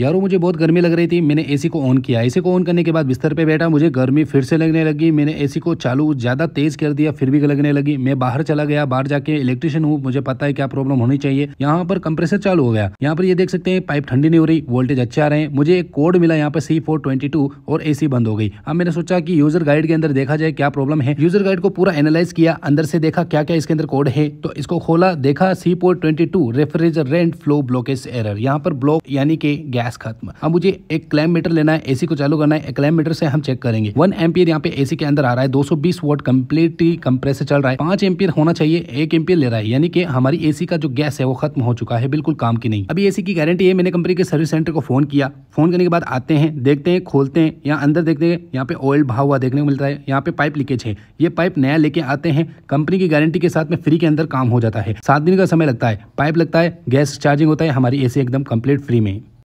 यारो मुझे बहुत गर्मी लग रही थी मैंने एसी को ऑन किया एसी को ऑन करने के बाद बिस्तर पे बैठा मुझे गर्मी फिर से लगने लगी मैंने एसी को चालू ज़्यादा तेज़ कर दिया फिर भी लगने लगी मैं बाहर चला गया बाहर जाके इलेक्ट्रिशियन हूँ मुझे पता है क्या प्रॉब्लम होनी चाहिए यहाँ पर कंप्रेसर चालू हो गया यहाँ पर ये देख सकते हैं पाइप ठंडी नहीं हो रही वोल्टेज अच्छे आ रहे हैं मुझे एक कोड मिला यहाँ पर सी और एसी बंद हो गई अब मैंने सोचा कि यूजर गाइड के अंदर देखा जाए क्या प्रॉब्लम है यूजर गाइड को पूरा एनालाइज किया अंदर से देखा क्या क्या इसके अंदर कोड है तो इसको खोला देखा C twenty two refrigerant flow blockage एर यहाँ पर ब्लॉक यानी कि गैस गैस खत्म अब मुझे एक क्लैम मीटर लेना है एसी को चालू करना है क्लैम मीटर से हम चेक करेंगे वन एम्पियर यहाँ पे एसी के अंदर आ रहा है दो सौ बीस वोट कम्प्लीटली कंप्रेसर चल रहा है पांच एम्पियर होना चाहिए एक एम्पियर ले रहा है यानी कि हमारी एसी का जो गैस है वो खत्म हो चुका है बिल्कुल काम की नहीं अभी एसी की गारंटी है मैंने कंपनी के सर्विस सेंटर को फोन किया फोन करने के बाद आते हैं देखते हैं खोलते हैं यहाँ अंदर देखते हैं यहाँ पे ऑयल भाव हुआ देखने को मिलता है यहाँ पे पाइप लीकेज है ये पाइप नया लेके आते हैं कंपनी की गारंटी के साथ में फ्री के अंदर काम हो जाता है सात दिन का समय लगता है पाइप लगता है गैस चार्जिंग होता है हमारी एसी एकदम कंप्लीट फ्री में